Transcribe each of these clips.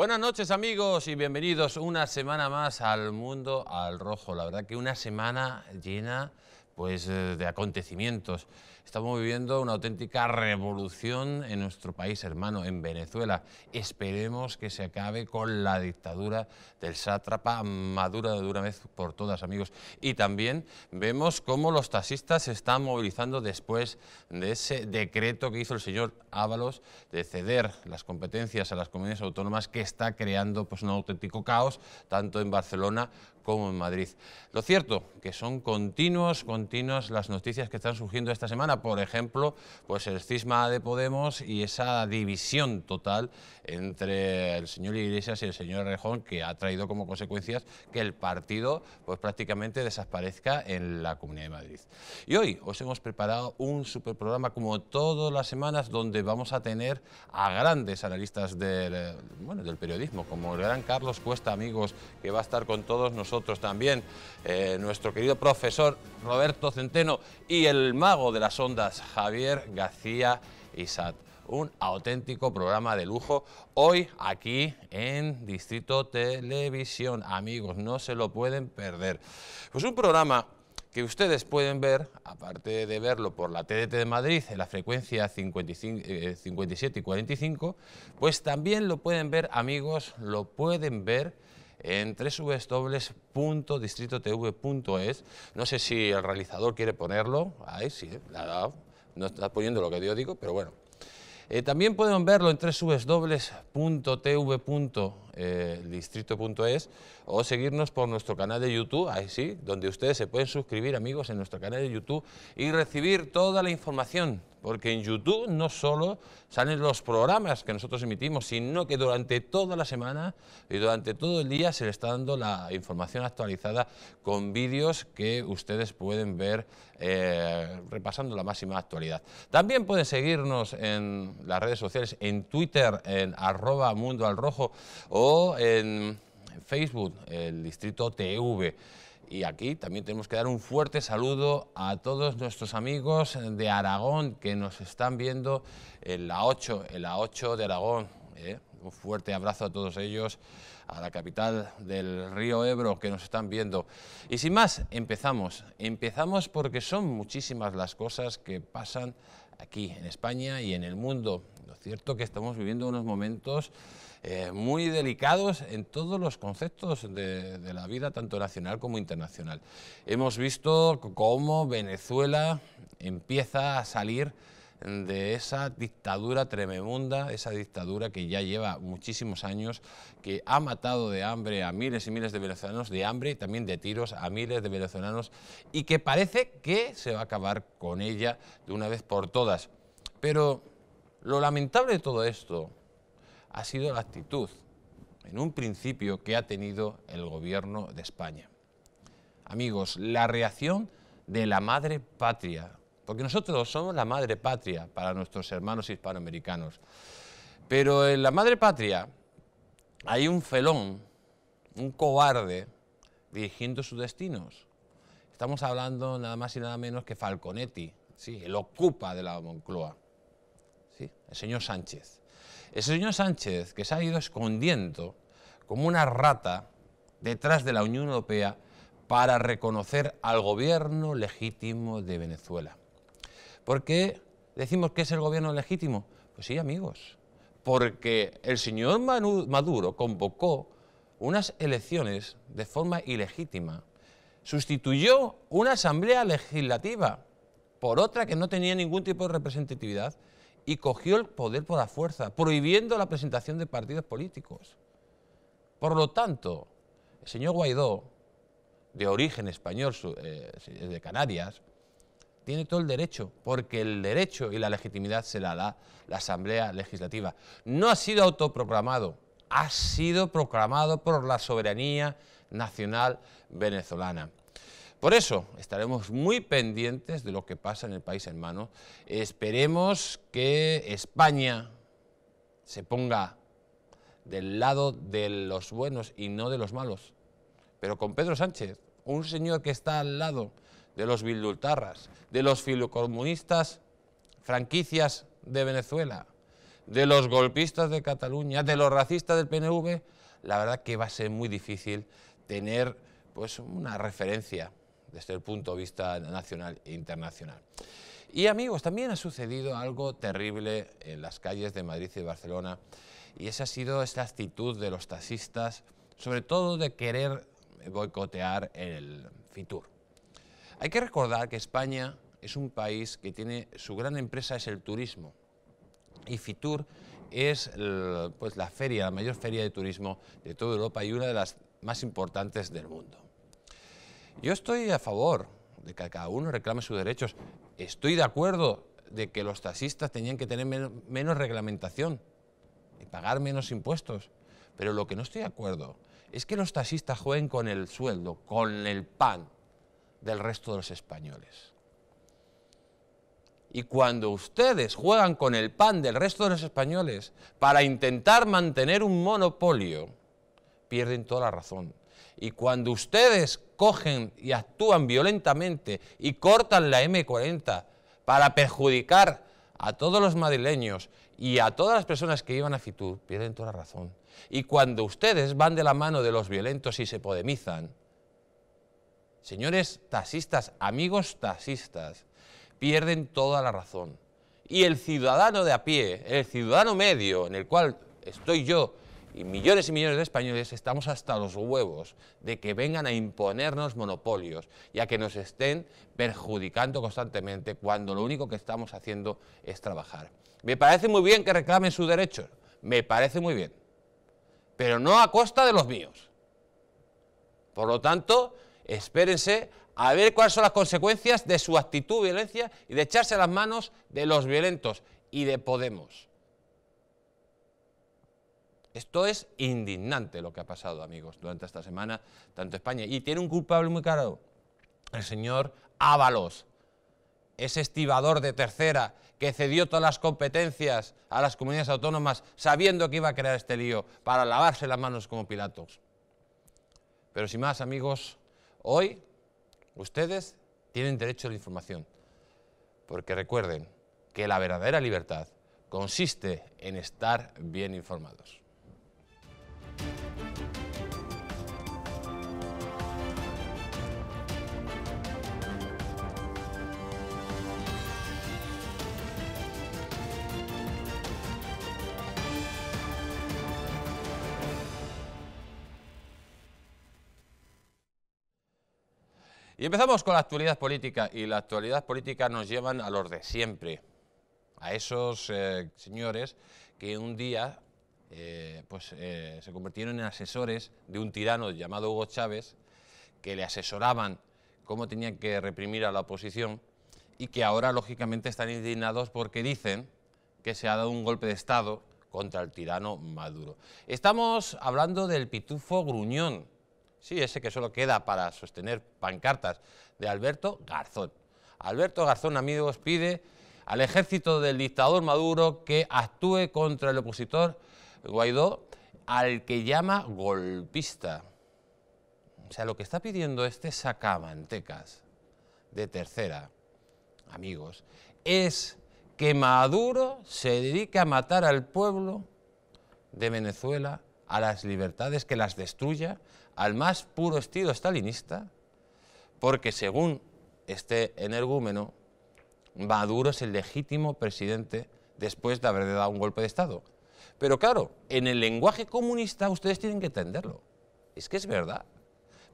Buenas noches amigos y bienvenidos una semana más al Mundo al Rojo. La verdad que una semana llena pues, eh, de acontecimientos. Estamos viviendo una auténtica revolución en nuestro país hermano, en Venezuela. Esperemos que se acabe con la dictadura del sátrapa madura de una vez por todas, amigos. Y también vemos cómo los taxistas se están movilizando después de ese decreto que hizo el señor Ábalos de ceder las competencias a las comunidades autónomas que está creando pues, un auténtico caos tanto en Barcelona como en Madrid. Lo cierto que son continuos, continuas las noticias que están surgiendo esta semana. Por ejemplo, pues el cisma de Podemos y esa división total entre el señor Iglesias y el señor Rejón, que ha traído como consecuencias que el partido pues, prácticamente desaparezca en la Comunidad de Madrid. Y hoy os hemos preparado un super programa como todas las semanas, donde vamos a tener a grandes analistas del, eh, bueno, del periodismo, como el gran Carlos Cuesta, amigos, que va a estar con todos nosotros también, eh, nuestro querido profesor Roberto Centeno y el mago de las ondas, Javier García Isat un auténtico programa de lujo hoy aquí en Distrito Televisión. Amigos, no se lo pueden perder. Pues un programa que ustedes pueden ver, aparte de verlo por la TDT de Madrid en la frecuencia 57 y 45, eh, pues también lo pueden ver, amigos, lo pueden ver en www.distritotv.es. No sé si el realizador quiere ponerlo. Ahí sí, eh, no está poniendo lo que yo digo, pero bueno. Eh, también pueden verlo en www.tv eh, distrito.es o seguirnos por nuestro canal de YouTube, ahí sí, donde ustedes se pueden suscribir, amigos, en nuestro canal de YouTube y recibir toda la información porque en YouTube no solo salen los programas que nosotros emitimos, sino que durante toda la semana y durante todo el día se le está dando la información actualizada con vídeos que ustedes pueden ver eh, repasando la máxima actualidad. También pueden seguirnos en las redes sociales, en Twitter, en arroba mundo al rojo o en Facebook el distrito TV. Y aquí también tenemos que dar un fuerte saludo a todos nuestros amigos de Aragón que nos están viendo en la 8, en la 8 de Aragón. ¿eh? Un fuerte abrazo a todos ellos, a la capital del río Ebro que nos están viendo. Y sin más, empezamos. Empezamos porque son muchísimas las cosas que pasan aquí en España y en el mundo. Lo cierto que estamos viviendo unos momentos eh, muy delicados en todos los conceptos de, de la vida, tanto nacional como internacional. Hemos visto cómo Venezuela empieza a salir de esa dictadura tremenda, esa dictadura que ya lleva muchísimos años, que ha matado de hambre a miles y miles de venezolanos, de hambre y también de tiros a miles de venezolanos, y que parece que se va a acabar con ella de una vez por todas. Pero lo lamentable de todo esto ha sido la actitud, en un principio, que ha tenido el gobierno de España. Amigos, la reacción de la madre patria, porque nosotros somos la madre patria para nuestros hermanos hispanoamericanos, pero en la madre patria hay un felón, un cobarde, dirigiendo sus destinos. Estamos hablando nada más y nada menos que Falconetti, ¿sí? el ocupa de la Moncloa, ¿sí? el señor Sánchez. El señor Sánchez, que se ha ido escondiendo como una rata detrás de la Unión Europea para reconocer al gobierno legítimo de Venezuela. ¿Por qué decimos que es el gobierno legítimo? Pues sí, amigos, porque el señor Maduro convocó unas elecciones de forma ilegítima, sustituyó una asamblea legislativa por otra que no tenía ningún tipo de representatividad y cogió el poder por la fuerza, prohibiendo la presentación de partidos políticos. Por lo tanto, el señor Guaidó, de origen español, eh, de Canarias, tiene todo el derecho, porque el derecho y la legitimidad se la da la Asamblea Legislativa. No ha sido autoproclamado, ha sido proclamado por la soberanía nacional venezolana. Por eso estaremos muy pendientes de lo que pasa en el país hermano. Esperemos que España se ponga del lado de los buenos y no de los malos. Pero con Pedro Sánchez, un señor que está al lado de los bildultarras, de los filocomunistas, franquicias de Venezuela, de los golpistas de Cataluña, de los racistas del PNV, la verdad que va a ser muy difícil tener pues, una referencia desde el punto de vista nacional e internacional. Y amigos, también ha sucedido algo terrible en las calles de Madrid y Barcelona y esa ha sido esta actitud de los taxistas, sobre todo de querer boicotear el Fitur. Hay que recordar que España es un país que tiene, su gran empresa es el turismo y Fitur es eh, pues, la feria, la mayor feria de turismo de toda Europa y una de las más importantes del mundo. Yo estoy a favor de que cada uno reclame sus derechos. Estoy de acuerdo de que los taxistas tenían que tener menos reglamentación y pagar menos impuestos. Pero lo que no estoy de acuerdo es que los taxistas jueguen con el sueldo, con el pan del resto de los españoles. Y cuando ustedes juegan con el pan del resto de los españoles para intentar mantener un monopolio, pierden toda la razón. Y cuando ustedes cogen y actúan violentamente y cortan la M40 para perjudicar a todos los madrileños y a todas las personas que iban a Fitur, pierden toda la razón. Y cuando ustedes van de la mano de los violentos y se podemizan, señores taxistas, amigos taxistas, pierden toda la razón. Y el ciudadano de a pie, el ciudadano medio, en el cual estoy yo, y millones y millones de españoles estamos hasta los huevos de que vengan a imponernos monopolios y a que nos estén perjudicando constantemente cuando lo único que estamos haciendo es trabajar. Me parece muy bien que reclamen sus derechos, me parece muy bien, pero no a costa de los míos. Por lo tanto, espérense a ver cuáles son las consecuencias de su actitud violencia y de echarse las manos de los violentos y de Podemos. Esto es indignante lo que ha pasado, amigos, durante esta semana, tanto España. Y tiene un culpable muy caro, el señor Ábalos, ese estibador de tercera que cedió todas las competencias a las comunidades autónomas sabiendo que iba a crear este lío para lavarse las manos como Pilatos. Pero sin más, amigos, hoy ustedes tienen derecho a la información, porque recuerden que la verdadera libertad consiste en estar bien informados. Y empezamos con la actualidad política, y la actualidad política nos llevan a los de siempre, a esos eh, señores que un día eh, pues, eh, se convirtieron en asesores de un tirano llamado Hugo Chávez, que le asesoraban cómo tenían que reprimir a la oposición y que ahora, lógicamente, están indignados porque dicen que se ha dado un golpe de Estado contra el tirano Maduro. Estamos hablando del pitufo gruñón, sí, ese que solo queda para sostener pancartas, de Alberto Garzón. Alberto Garzón, amigos, pide al ejército del dictador Maduro que actúe contra el opositor Guaidó al que llama golpista. O sea, lo que está pidiendo este sacamantecas de tercera, amigos, es que Maduro se dedique a matar al pueblo de Venezuela, a las libertades, que las destruya, al más puro estilo stalinista, porque según este energúmeno, Maduro es el legítimo presidente después de haber dado un golpe de Estado. Pero claro, en el lenguaje comunista ustedes tienen que entenderlo. Es que es verdad.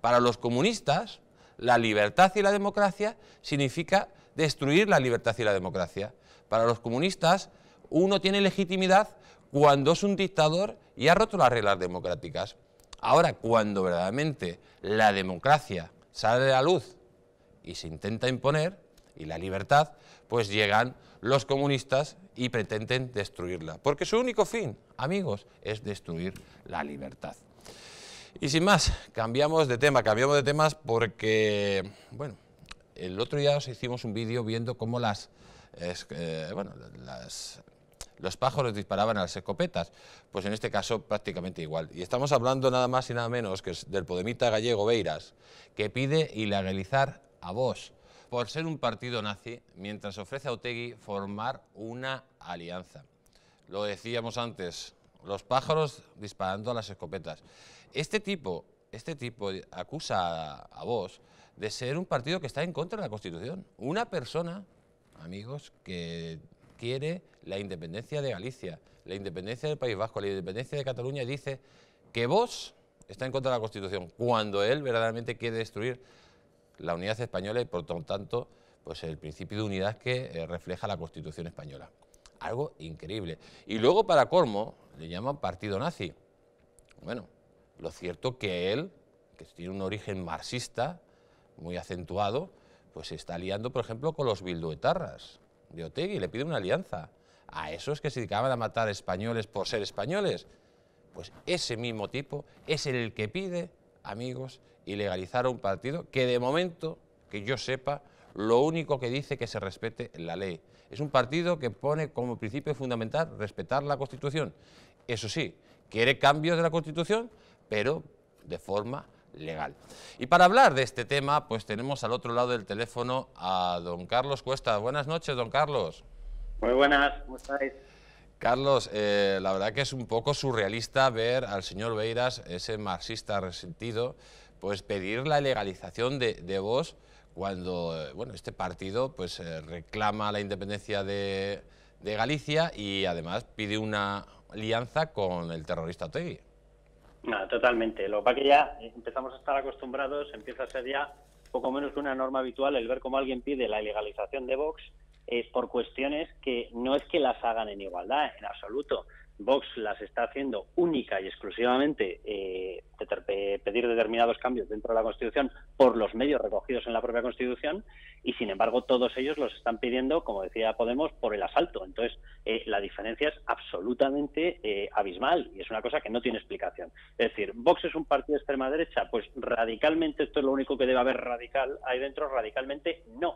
Para los comunistas, la libertad y la democracia significa destruir la libertad y la democracia. Para los comunistas, uno tiene legitimidad cuando es un dictador y ha roto las reglas democráticas. Ahora, cuando verdaderamente la democracia sale de la luz y se intenta imponer, y la libertad, pues llegan los comunistas y pretenden destruirla, porque su único fin, amigos, es destruir la libertad. Y sin más, cambiamos de tema, cambiamos de temas porque, bueno, el otro día os hicimos un vídeo viendo cómo las, eh, los pájaros disparaban a las escopetas, pues en este caso prácticamente igual. Y estamos hablando nada más y nada menos que del podemita gallego Beiras, que pide ilegalizar a vos por ser un partido nazi mientras ofrece a Otegui formar una alianza. Lo decíamos antes, los pájaros disparando a las escopetas. Este tipo, este tipo acusa a, vos de ser un partido que está en contra de la Constitución. Una persona, amigos, que quiere la independencia de Galicia, la independencia del País Vasco, la independencia de Cataluña, dice que vos está en contra de la Constitución, cuando él verdaderamente quiere destruir la unidad española y por lo tanto pues el principio de unidad que eh, refleja la Constitución española. Algo increíble. Y luego para colmo, le llaman partido nazi. Bueno, lo cierto que él, que tiene un origen marxista muy acentuado, pues se está aliando, por ejemplo, con los bilduetarras de Otegui, le pide una alianza a esos que se dedicaban a matar españoles por ser españoles. Pues ese mismo tipo es el que pide, amigos, legalizar a un partido que de momento, que yo sepa, lo único que dice que se respete la ley. Es un partido que pone como principio fundamental respetar la Constitución. Eso sí, quiere cambios de la Constitución, pero de forma legal. Y para hablar de este tema, pues tenemos al otro lado del teléfono a don Carlos Cuesta. Buenas noches, don Carlos. Muy buenas, ¿cómo estáis? Carlos, eh, la verdad que es un poco surrealista ver al señor Beiras, ese marxista resentido, pues pedir la legalización de, Vox cuando eh, bueno, este partido pues, eh, reclama la independencia de, Galicia y además pide una alianza con el terrorista Otegi. No, totalmente. Lo que que ya empezamos a estar acostumbrados, empieza a ser ya poco menos que una norma habitual el ver cómo alguien pide la legalización de Vox es por cuestiones que no es que las hagan en igualdad, en absoluto. Vox las está haciendo única y exclusivamente eh, pedir determinados cambios dentro de la Constitución por los medios recogidos en la propia Constitución y, sin embargo, todos ellos los están pidiendo, como decía Podemos, por el asalto. Entonces, eh, la diferencia es absolutamente eh, abismal y es una cosa que no tiene explicación. Es decir, Vox es un partido de extrema derecha, pues radicalmente esto es lo único que debe haber radical ahí dentro, radicalmente no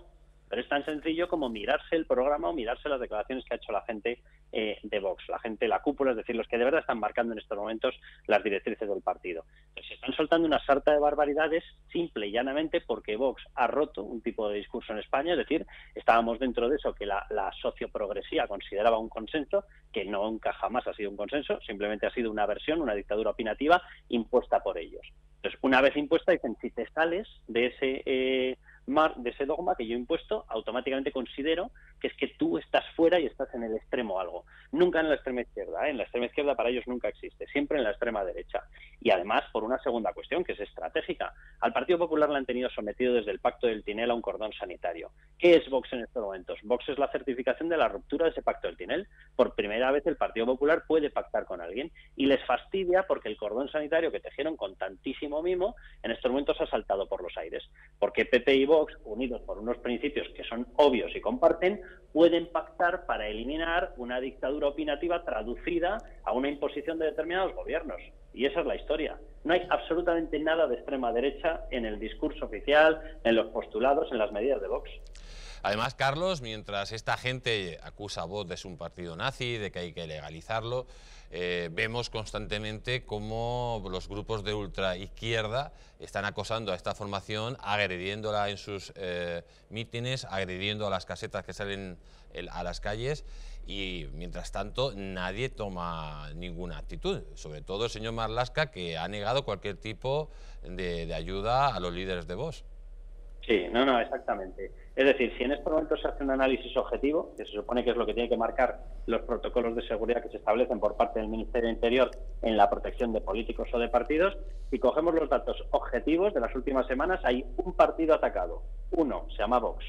pero es tan sencillo como mirarse el programa o mirarse las declaraciones que ha hecho la gente eh, de Vox, la gente, la cúpula, es decir, los que de verdad están marcando en estos momentos las directrices del partido. se están soltando una sarta de barbaridades simple y llanamente porque Vox ha roto un tipo de discurso en España, es decir, estábamos dentro de eso que la, socioprogresía consideraba un consenso, que nunca jamás ha sido un consenso, simplemente ha sido una versión, una dictadura opinativa impuesta por ellos. Entonces, una vez impuesta, dicen, si te sales de ese... Eh, mar de ese dogma que yo he impuesto, automáticamente considero que es que tú estás fuera y estás en el extremo algo. Nunca en la extrema izquierda, ¿eh? en la extrema izquierda para ellos nunca existe, siempre en la extrema derecha. Y además por una segunda cuestión que es estratégica. Al Partido Popular la han tenido sometido desde el Pacto del Tinel a un cordón sanitario. ¿Qué es Vox en estos momentos? Vox es la certificación de la ruptura de ese Pacto del Tinel. Por primera vez el Partido Popular puede pactar con alguien y les fastidia porque el cordón sanitario que tejieron con tantísimo mimo en estos momentos ha saltado por los aires. Porque PP y Vox unidos por unos principios que son obvios y comparten, pueden pactar para eliminar una dictadura opinativa traducida a una imposición de determinados gobiernos. Y esa es la historia. No hay absolutamente nada de extrema derecha en el discurso oficial, en los postulados, en las medidas de Vox. Además, Carlos, mientras esta gente acusa a Vox de ser un partido nazi, de que hay que legalizarlo, eh, vemos constantemente cómo los grupos de ultraizquierda están acosando a esta formación, agrediéndola en sus eh, mítines, agrediendo a las casetas que salen a las calles y mientras tanto nadie toma ninguna actitud, sobre todo el señor Marlaska, que ha negado cualquier tipo de, de ayuda a los líderes de Vox. Sí, no, no, exactamente. Es decir, si en este momento se hace un análisis objetivo, que se supone que es lo que tiene que marcar los protocolos de seguridad que se establecen por parte del Ministerio de Interior en la protección de políticos o de partidos, y cogemos los datos objetivos de las últimas semanas, hay un partido atacado, uno, se llama Vox.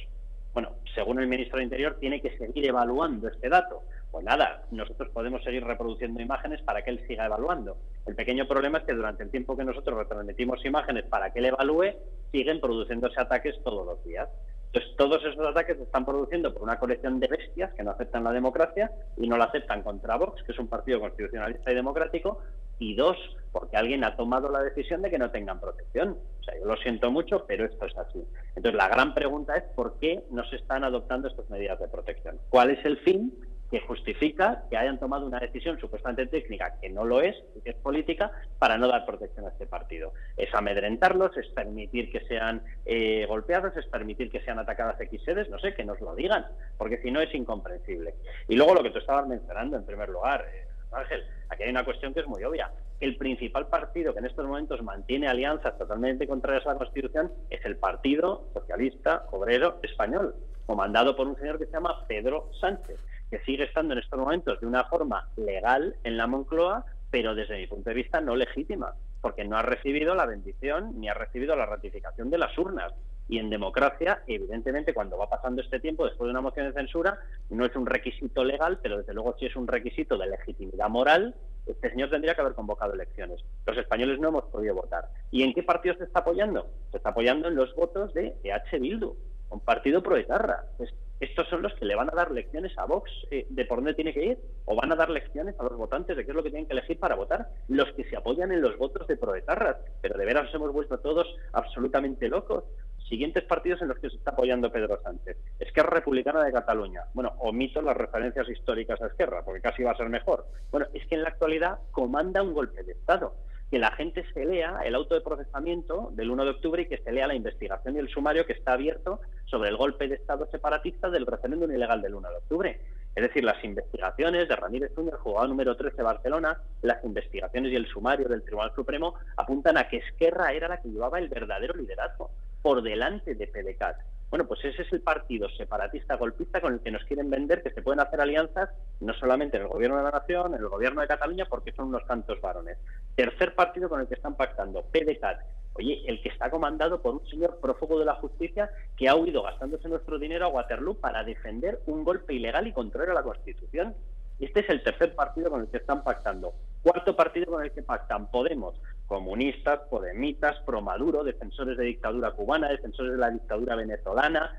Bueno, según el ministro de Interior, tiene que seguir evaluando este dato. Pues nada, nosotros podemos seguir reproduciendo imágenes para que él siga evaluando. El pequeño problema es que durante el tiempo que nosotros retransmitimos imágenes para que él evalúe, siguen produciéndose ataques todos los días. Entonces, todos esos ataques se están produciendo por una colección de bestias que no aceptan la democracia y no la aceptan contra Vox, que es un partido constitucionalista y democrático, y dos, porque alguien ha tomado la decisión de que no tengan protección. O sea, yo lo siento mucho, pero esto es así. Entonces, la gran pregunta es por qué no se están adoptando estas medidas de protección. ¿Cuál es el fin? que justifica que hayan tomado una decisión supuestamente técnica, que no lo es, que es política, para no dar protección a este partido. Es amedrentarlos, es permitir que sean eh, golpeados, es permitir que sean atacadas X sedes, no sé, que nos lo digan, porque si no es incomprensible. Y luego lo que tú estabas mencionando en primer lugar, eh, Ángel, aquí hay una cuestión que es muy obvia. El principal partido que en estos momentos mantiene alianzas totalmente contrarias a la Constitución es el Partido Socialista Obrero Español, comandado por un señor que se llama Pedro Sánchez que sigue estando en estos momentos de una forma legal en la Moncloa, pero desde mi punto de vista no legítima, porque no ha recibido la bendición ni ha recibido la ratificación de las urnas. Y en democracia, evidentemente, cuando va pasando este tiempo, después de una moción de censura, no es un requisito legal, pero desde luego sí es un requisito de legitimidad moral. Este señor tendría que haber convocado elecciones. Los españoles no hemos podido votar. ¿Y en qué partido se está apoyando? Se está apoyando en los votos de EH Bildu, un partido proetarra. Es estos son los que le van a dar lecciones a Vox eh, de por dónde tiene que ir, o van a dar lecciones a los votantes de qué es lo que tienen que elegir para votar, los que se apoyan en los votos de proetarras. Pero de veras hemos vuelto todos absolutamente locos. Siguientes partidos en los que se está apoyando Pedro Sánchez. Esquerra Republicana de Cataluña. Bueno, omito las referencias históricas a Esquerra, porque casi va a ser mejor. Bueno, es que en la actualidad comanda un golpe de Estado que la gente se lea el auto de procesamiento del 1 de octubre y que se lea la investigación y el sumario que está abierto sobre el golpe de Estado separatista del referéndum ilegal del 1 de octubre. Es decir, las investigaciones de Ramírez Núñez, jugador número 13 de Barcelona, las investigaciones y el sumario del Tribunal Supremo apuntan a que Esquerra era la que llevaba el verdadero liderazgo por delante de PDCAT. Bueno, pues ese es el partido separatista golpista con el que nos quieren vender que se pueden hacer alianzas no solamente en el gobierno de la nación, en el gobierno de Cataluña, porque son unos tantos varones. Tercer partido con el que están pactando, PDCAT. Oye, el que está comandado por un señor prófugo de la justicia que ha huido gastándose nuestro dinero a Waterloo para defender un golpe ilegal y contrario a la Constitución. Este es el tercer partido con el que están pactando. Cuarto partido con el que pactan Podemos, comunistas, podemitas, promaduro, defensores de dictadura cubana, defensores de la dictadura venezolana,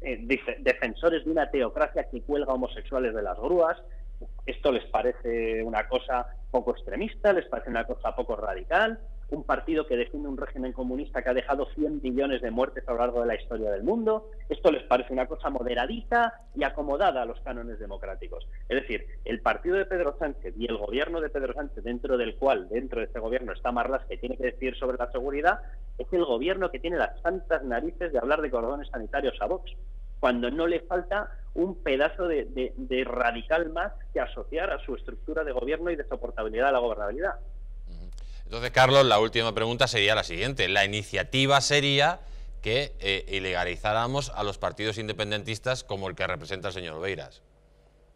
eh, defensores de una teocracia que cuelga homosexuales de las grúas. Esto les parece una cosa poco extremista, les parece una cosa poco radical, un partido que defiende un régimen comunista que ha dejado 100 millones de muertes a lo largo de la historia del mundo. Esto les parece una cosa moderadita y acomodada a los cánones democráticos. Es decir, el partido de Pedro Sánchez y el gobierno de Pedro Sánchez, dentro del cual, dentro de este gobierno, está Marlas, que tiene que decir sobre la seguridad, es el gobierno que tiene las santas narices de hablar de cordones sanitarios a Vox, cuando no le falta un pedazo de radical más que asociar a su estructura de gobierno y de soportabilidad a la gobernabilidad. Entonces, Carlos, la última pregunta sería la siguiente. La iniciativa sería que eh, ilegalizáramos a los partidos independentistas como el que representa el señor Veiras?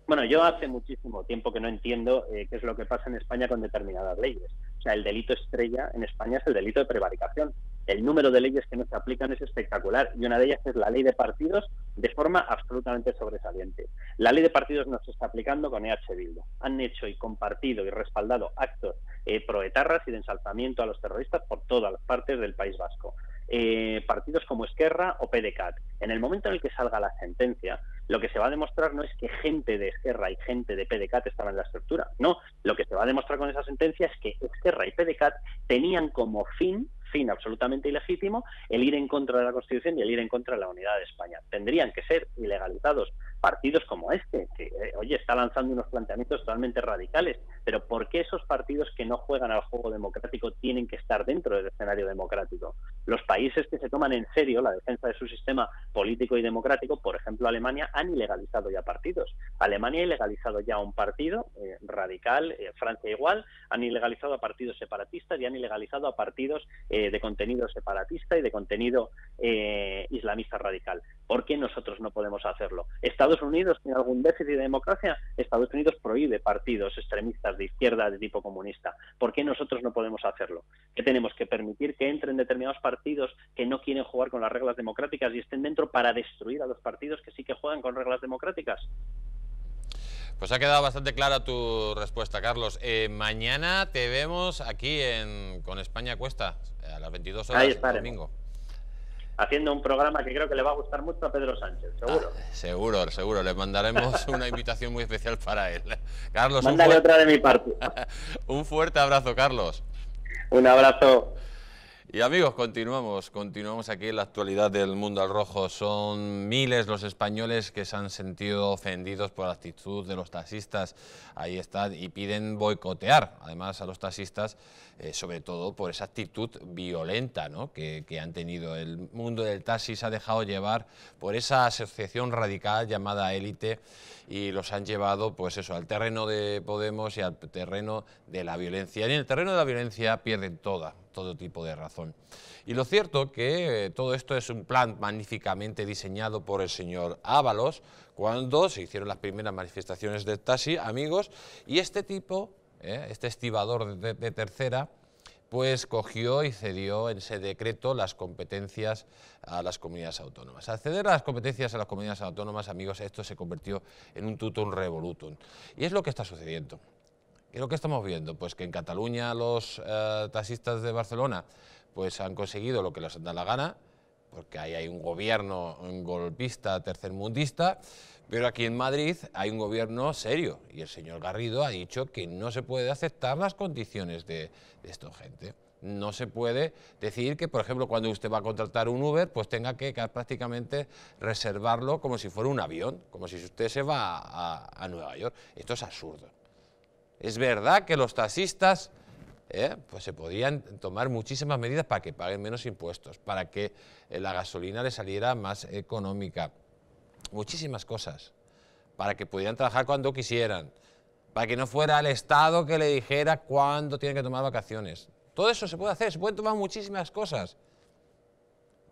Bueno, yo hace muchísimo tiempo que no entiendo eh, qué es lo que pasa en España con determinadas leyes. O sea, el delito estrella en España es el delito de prevaricación. El número de leyes que no se aplican es espectacular y una de ellas es la ley de partidos de forma absolutamente sobresaliente. La ley de partidos no se está aplicando con EH Bildu. Han hecho y compartido y respaldado actos eh, proetarras y de ensalzamiento a los terroristas por todas las partes del País Vasco. Eh, partidos como Esquerra o PDCAT. En el momento en el que salga la sentencia, lo que se va a demostrar no es que gente de Esquerra y gente de PDCAT estaban en la estructura. No, lo que se va a demostrar con esa sentencia es que Esquerra y PDCAT tenían como fin fin absolutamente ilegítimo el ir en contra de la Constitución y el ir en contra de la unidad de España. Tendrían que ser ilegalizados partidos como este, que, eh, oye, está lanzando unos planteamientos totalmente radicales, pero ¿por qué esos partidos que no juegan al juego democrático tienen que estar dentro del escenario democrático? Los países que se toman en serio la defensa de su sistema político y democrático, por ejemplo Alemania, han ilegalizado ya partidos. Alemania ha ilegalizado ya un partido eh, radical, eh, Francia igual, han ilegalizado a partidos separatistas y han ilegalizado a partidos de contenido separatista y de contenido islamista radical. ¿Por qué nosotros no podemos hacerlo? Estados Unidos tiene algún déficit de democracia, Estados Unidos prohíbe partidos extremistas de izquierda de tipo comunista. ¿Por qué nosotros no podemos hacerlo? ¿Qué tenemos que permitir que entren determinados partidos que no quieren jugar con las reglas democráticas y estén dentro para destruir a los partidos que sí que juegan con reglas democráticas? Pues ha quedado bastante clara tu respuesta, Carlos. Eh, mañana te vemos aquí en, con España Cuesta, a las 22 horas, el domingo haciendo un programa que creo que le va a gustar mucho a Pedro Sánchez, seguro. Ah, seguro, seguro. Le mandaremos una invitación muy especial para él. Carlos, Mándale otra de mi parte. un fuerte abrazo, Carlos. Un abrazo. Y amigos, continuamos, continuamos aquí en la actualidad del mundo al rojo. Son miles los españoles que se han sentido ofendidos por la actitud de los taxistas. Ahí están y piden boicotear, además, a los taxistas eh, sobre todo por esa actitud violenta que, han tenido. El mundo del taxi se ha dejado llevar por esa asociación radical llamada élite y los han llevado pues eso, al terreno de Podemos y al terreno de la violencia. Y en el terreno de la violencia pierden toda, todo tipo de razón. Y lo cierto que eh, todo esto es un plan magníficamente diseñado por el señor Ábalos cuando se hicieron las primeras manifestaciones del taxi, amigos, y este tipo ¿eh? este estibador de, tercera, pues cogió y cedió en ese decreto las competencias a las comunidades autónomas. Al ceder a las competencias a las comunidades autónomas, amigos, esto se convirtió en un tutum revolutum. Y es lo que está sucediendo. ¿Qué es lo que estamos viendo? Pues que en Cataluña los eh, taxistas de Barcelona pues han conseguido lo que les da la gana, porque ahí hay un gobierno golpista, tercermundista, pero aquí en Madrid hay un gobierno serio y el señor Garrido ha dicho que no se puede aceptar las condiciones de, de esta gente. No se puede decir que, por ejemplo, cuando usted va a contratar un Uber, pues tenga que, prácticamente reservarlo como si fuera un avión, como si usted se va a Nueva York. Esto es absurdo. Es verdad que los taxistas ¿eh? pues se podían tomar muchísimas medidas para que paguen menos impuestos, para que eh, la gasolina les saliera más económica, muchísimas cosas, para que pudieran trabajar cuando quisieran, para que no fuera el Estado que le dijera cuándo tienen que tomar vacaciones. Todo eso se puede hacer, se pueden tomar muchísimas cosas.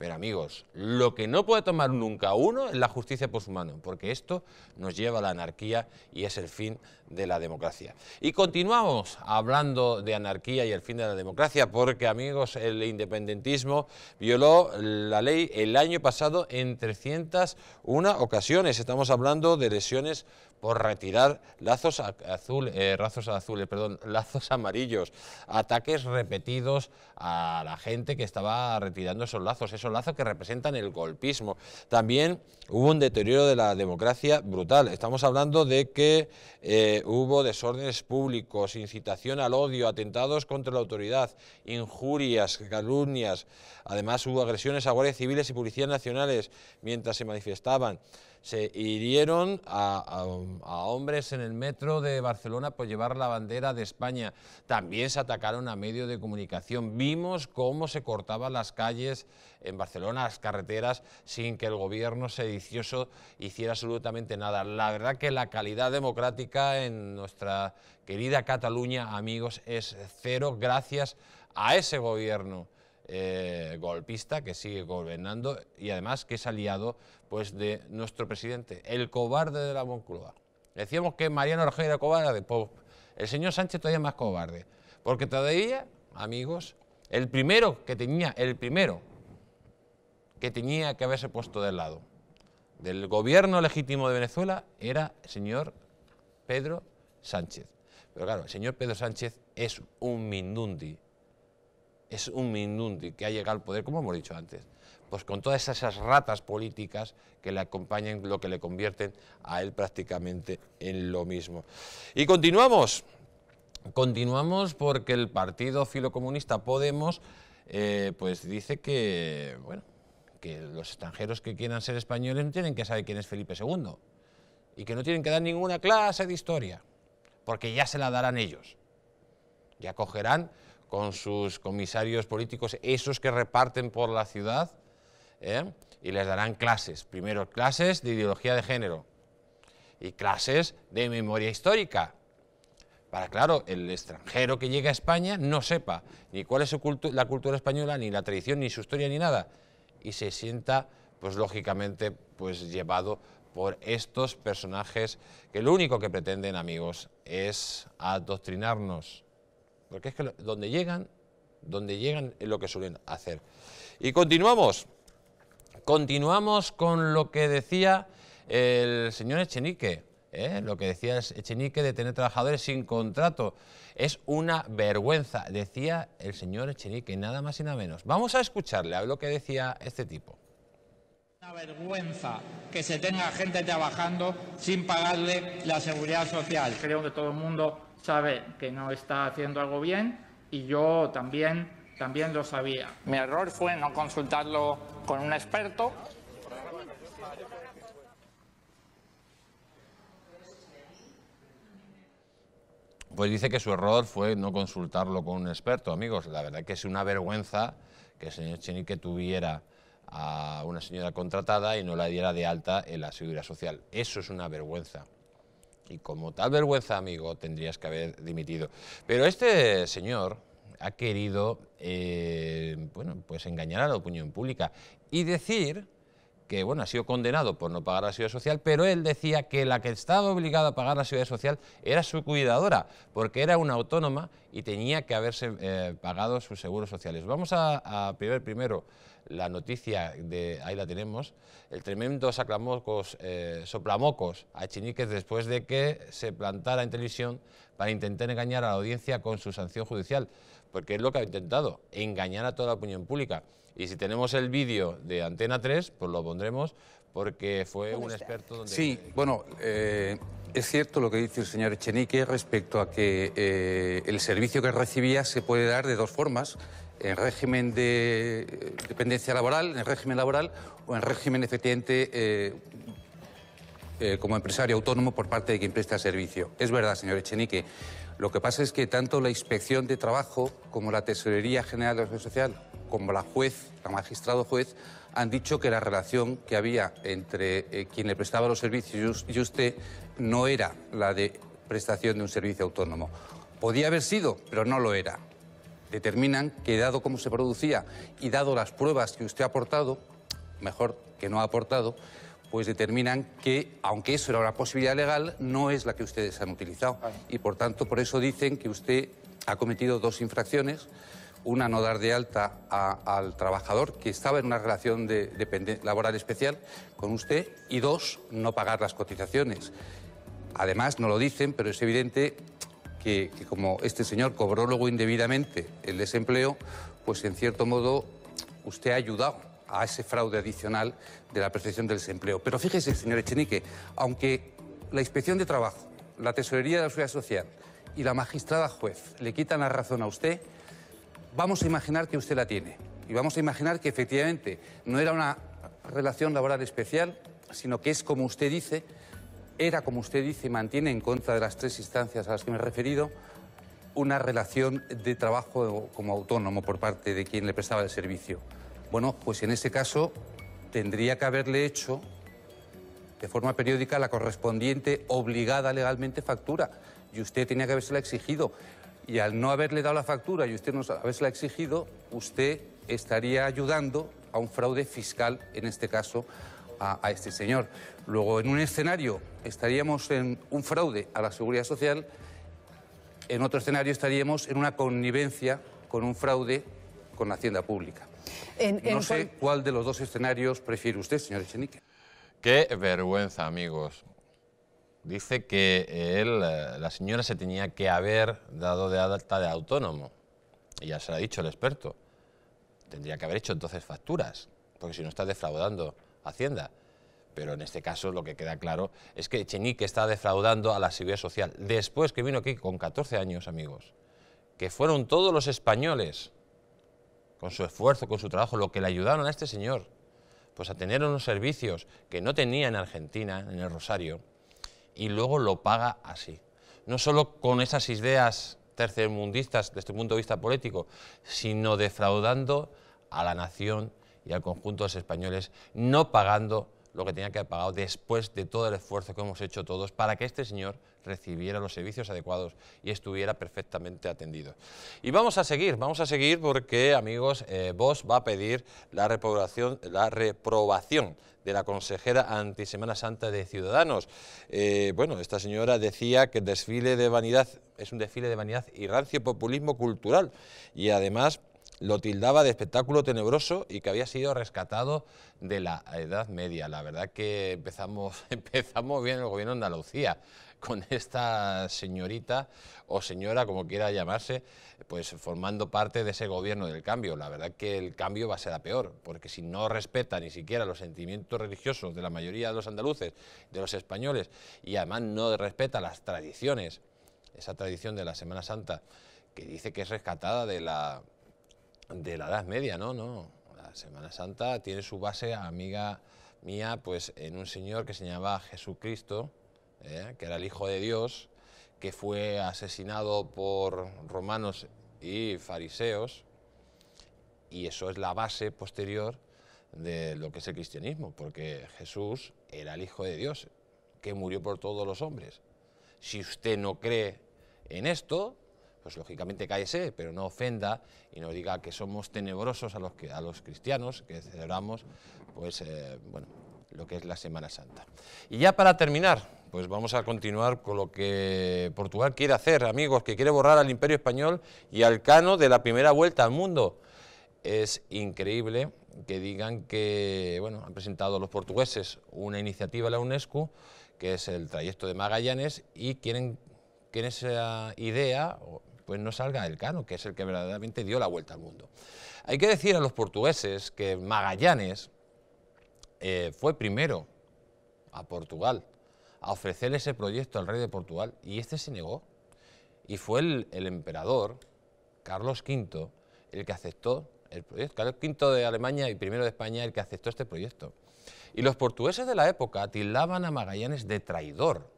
Pero amigos, lo que no puede tomar nunca uno es la justicia por su mano, porque esto nos lleva a la anarquía y es el fin de la democracia. Y continuamos hablando de anarquía y el fin de la democracia, porque amigos, el independentismo violó la ley el año pasado en 301 ocasiones. Estamos hablando de lesiones por retirar lazos, azul, eh, azules, perdón, lazos amarillos, ataques repetidos a la gente que estaba retirando esos lazos, esos lazos que representan el golpismo. También hubo un deterioro de la democracia brutal. Estamos hablando de que eh, hubo desórdenes públicos, incitación al odio, atentados contra la autoridad, injurias, calumnias. Además hubo agresiones a guardias civiles y policías nacionales mientras se manifestaban se hirieron a, hombres en el metro de Barcelona por llevar la bandera de España. También se atacaron a medios de comunicación. Vimos cómo se cortaban las calles en Barcelona, las carreteras, sin que el gobierno sedicioso hiciera absolutamente nada. La verdad que la calidad democrática en nuestra querida Cataluña, amigos, es cero gracias a ese gobierno eh, golpista que sigue gobernando y además que es aliado pues, de nuestro presidente, el cobarde de la Moncloa. Decíamos que Mariano Rajoy era cobarde, pues, el señor Sánchez todavía más cobarde, porque todavía, amigos, el primero que tenía, el primero que tenía que haberse puesto de lado del gobierno legítimo de Venezuela era el señor Pedro Sánchez. Pero claro, el señor Pedro Sánchez es un mindundi, es un Mindundi que ha llegado al poder, como hemos dicho antes, pues con todas esas ratas políticas que le acompañan, lo que le convierten a él prácticamente en lo mismo. Y continuamos, continuamos porque el partido filocomunista Podemos, eh, pues dice que, bueno, que los extranjeros que quieran ser españoles no tienen que saber quién es Felipe II y que no tienen que dar ninguna clase de historia, porque ya se la darán ellos. Ya cogerán con sus comisarios políticos, esos que reparten por la ciudad, ¿eh? y les darán clases. Primero, clases de ideología de género y clases de memoria histórica. Para, claro, el extranjero que llega a España no sepa ni cuál es la cultura española, ni la tradición, ni su historia, ni nada. Y se sienta, pues lógicamente, pues llevado por estos personajes que lo único que pretenden, amigos, es adoctrinarnos. Porque es que donde llegan, donde llegan es lo que suelen hacer. Y continuamos, continuamos con lo que decía el señor Echenique. ¿eh? Lo que decía Echenique de tener trabajadores sin contrato. Es una vergüenza, decía el señor Echenique, nada más y nada menos. Vamos a escucharle a lo que decía este tipo. Una vergüenza que se tenga gente trabajando sin pagarle la seguridad social. Creo que todo el mundo sabe que no está haciendo algo bien y yo también, también lo sabía. Mi error fue no consultarlo con un experto. Pues dice que su error fue no consultarlo con un experto, amigos. La verdad que es una vergüenza que el señor Chenique tuviera a una señora contratada y no la diera de alta en la seguridad social. Eso es una vergüenza. Y como tal vergüenza, amigo, tendrías que haber dimitido. Pero este señor ha querido, eh, bueno, pues engañar a la opinión pública y decir que, bueno, ha sido condenado por no pagar la seguridad social, pero él decía que la que estaba obligada a pagar la seguridad social era su cuidadora, porque era una autónoma y tenía que haberse eh, pagado sus seguros sociales. Vamos a, a primero la noticia, de, ahí la tenemos, el tremendo saclamocos, eh, soplamocos a Echenique... después de que se plantara en televisión para intentar engañar a la audiencia con su sanción judicial, porque es lo que ha intentado, engañar a toda la opinión pública. Y si tenemos el vídeo de Antena 3, pues lo pondremos, porque fue un experto donde... Sí, bueno, eh, es cierto lo que dice el señor Echenique respecto a que eh, el servicio que recibía se puede dar de dos formas en régimen de eh, dependencia laboral, en régimen laboral o en régimen efectivamente eh, eh, como empresario autónomo por parte de quien presta servicio. Es verdad, señor Echenique. Lo que pasa es que tanto la Inspección de Trabajo como la Tesorería General de la Seguridad Social, como la juez, la magistrado juez, han dicho que la relación que había entre quien le prestaba los servicios y usted no era la de prestación de un servicio autónomo. Podía haber sido, pero no lo era determinan que dado cómo se producía y dado las pruebas que usted ha aportado, mejor que no ha aportado, pues determinan que, aunque eso era una posibilidad legal, no es la que ustedes han utilizado. Y por tanto, por eso dicen que usted ha cometido dos infracciones. Una, no dar de alta al trabajador que estaba en una relación laboral especial con usted. Y dos, no pagar las cotizaciones. Además, no lo dicen, pero es evidente que, como este señor cobró luego indebidamente el desempleo, pues en cierto modo usted ha ayudado a ese fraude adicional de la percepción del desempleo. Pero fíjese, señor Echenique, aunque la Inspección de Trabajo, la Tesorería de la Seguridad Social y la magistrada juez le quitan la razón a usted, vamos a imaginar que usted la tiene. Y vamos a imaginar que efectivamente no era una relación laboral especial, sino que es como usted dice, era, como usted dice, mantiene en contra de las tres instancias a las que me he referido, una relación de trabajo como autónomo por parte de quien le prestaba el servicio. Bueno, pues en ese caso tendría que haberle hecho de forma periódica la correspondiente obligada legalmente factura y usted tenía que habérsela exigido. Y al no haberle dado la factura y usted no habérsela exigido, usted estaría ayudando a un fraude fiscal, en este caso, a, este señor. Luego, en un escenario estaríamos en un fraude a la seguridad social, en otro escenario estaríamos en una connivencia con un fraude con la hacienda pública. no sé cuál de los dos escenarios prefiere usted, señor Echenique. Qué vergüenza, amigos. Dice que eh, él, eh, la señora se tenía que haber dado de alta de autónomo. Y ya se lo ha dicho el experto. Tendría que haber hecho entonces facturas, porque si no está defraudando. Hacienda. Pero en este caso lo que queda claro es que Chenique está defraudando a la seguridad social. Después que vino aquí con 14 años, amigos, que fueron todos los españoles, con su esfuerzo, con su trabajo, lo que le ayudaron a este señor, pues a tener unos servicios que no tenía en Argentina, en el Rosario, y luego lo paga así. No solo con esas ideas tercermundistas desde el punto de vista político, sino defraudando a la nación y al conjunto de los españoles, no pagando lo que tenía que haber pagado después de todo el esfuerzo que hemos hecho todos para que este señor recibiera los servicios adecuados y estuviera perfectamente atendido. Y vamos a seguir, vamos a seguir porque, amigos, eh, vos va a pedir la reprobación, la reprobación de la consejera antisemana Semana Santa de Ciudadanos. Eh, bueno, esta señora decía que el desfile de vanidad es un desfile de vanidad y rancio populismo cultural y además lo tildaba de espectáculo tenebroso y que había sido rescatado de la Edad Media. La verdad que empezamos, empezamos bien el gobierno de Andalucía con esta señorita o señora, como quiera llamarse, pues formando parte de ese gobierno del cambio. La verdad que el cambio va a ser a peor, porque si no respeta ni siquiera los sentimientos religiosos de la mayoría de los andaluces, de los españoles, y además no respeta las tradiciones, esa tradición de la Semana Santa, que dice que es rescatada de la de la Edad Media, no, no. La Semana Santa tiene su base, amiga mía, pues en un señor que se llamaba Jesucristo, ¿eh? que era el Hijo de Dios, que fue asesinado por romanos y fariseos, y eso es la base posterior de lo que es el cristianismo, porque Jesús era el Hijo de Dios, que murió por todos los hombres. Si usted no cree en esto, pues lógicamente cállese, pero no ofenda y no diga que somos tenebrosos a los, que, a los cristianos que celebramos pues, eh, bueno, lo que es la Semana Santa. Y ya para terminar, pues vamos a continuar con lo que Portugal quiere hacer, amigos, que quiere borrar al Imperio Español y al Cano de la primera vuelta al mundo. Es increíble que digan que, bueno, han presentado los portugueses una iniciativa a la UNESCO, que es el trayecto de Magallanes, y quieren que esa idea pues no salga el cano, que es el que verdaderamente dio la vuelta al mundo. Hay que decir a los portugueses que Magallanes eh, fue primero a Portugal a ofrecer ese proyecto al rey de Portugal y este se negó. Y fue el, emperador, Carlos V, el que aceptó el proyecto. Carlos V de Alemania y primero de España el que aceptó este proyecto. Y los portugueses de la época tildaban a Magallanes de traidor,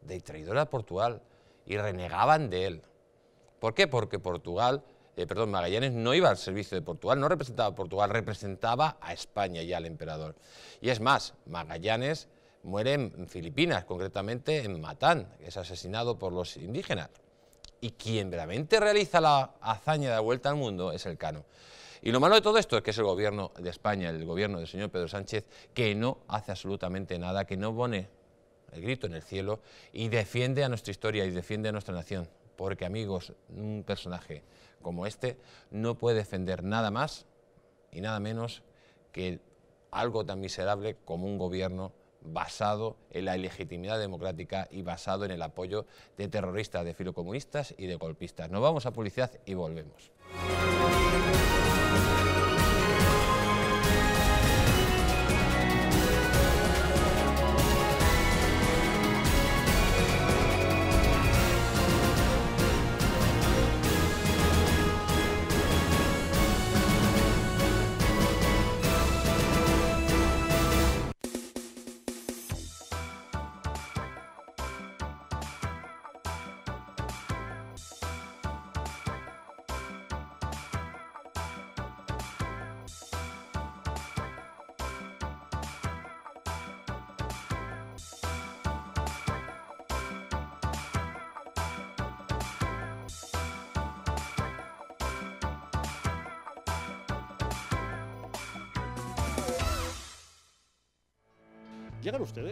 de traidor a Portugal, y renegaban de él. ¿Por qué? Porque Portugal, eh, perdón, Magallanes no iba al servicio de Portugal, no representaba a Portugal, representaba a España y al emperador. Y es más, Magallanes muere en Filipinas, concretamente en Matán, es asesinado por los indígenas. Y quien realmente realiza la hazaña de la vuelta al mundo es el Cano. Y lo malo de todo esto es que es el gobierno de España, el gobierno del señor Pedro Sánchez, que no hace absolutamente nada, que no pone el grito en el cielo y defiende a nuestra historia y defiende a nuestra nación. Porque amigos, un personaje como este no puede defender nada más y nada menos que algo tan miserable como un gobierno basado en la ilegitimidad democrática y basado en el apoyo de terroristas, de filocomunistas y de golpistas. Nos vamos a publicidad y volvemos.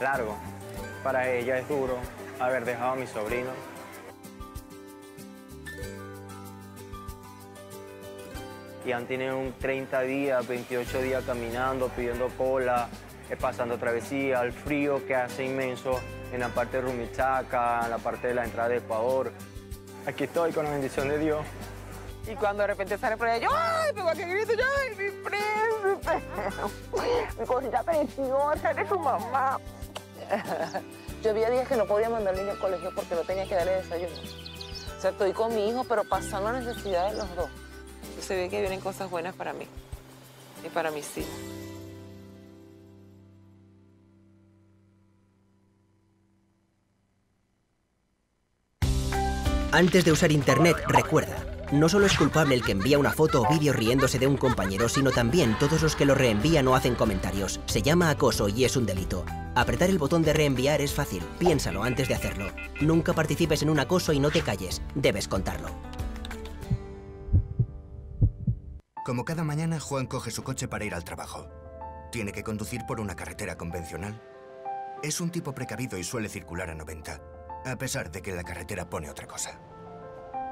largo. Para ella es duro haber dejado a mi sobrino. Y han tenido un 30 días, 28 días caminando, pidiendo cola, eh, pasando travesía, el frío que hace inmenso en la parte de Rumichaca, en la parte de la entrada de Ecuador. Aquí estoy con la bendición de Dios. Y cuando de repente sale por ahí, yo, ¡ay, tengo que grito! ¡Ay, mi príncipe! Mi cosita preciosa, eres su mamá. yo había días que no podía mandar al niño al colegio porque no tenía que darle desayuno. O sea, estoy con mi hijo, pero pasando necesidades los dos. Se ve que vienen cosas buenas para mí y para mis hijos. Antes de usar Internet, recuerda, no solo es culpable el que envía una foto o vídeo riéndose de un compañero, sino también todos los que lo reenvían o hacen comentarios. Se llama acoso y es un delito. Apretar el botón de reenviar es fácil, piénsalo antes de hacerlo. Nunca participes en un acoso y no te calles, debes contarlo. Como cada mañana, Juan coge su coche para ir al trabajo. Tiene que conducir por una carretera convencional. Es un tipo precavido y suele circular a 90, a pesar de que la carretera pone otra cosa.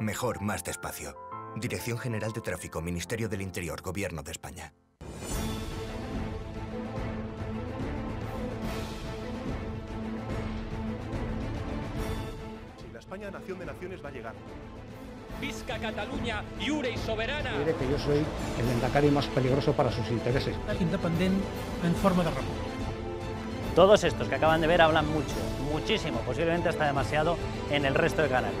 Mejor más despacio. Dirección General de Tráfico, Ministerio del Interior, Gobierno de España. Si la España nación de naciones va a llegar. Visca Cataluña, yure y soberana. Mire que yo soy el lendacario más peligroso para sus intereses. independiente en forma de Todos estos que acaban de ver hablan mucho, muchísimo, posiblemente hasta demasiado, en el resto de canales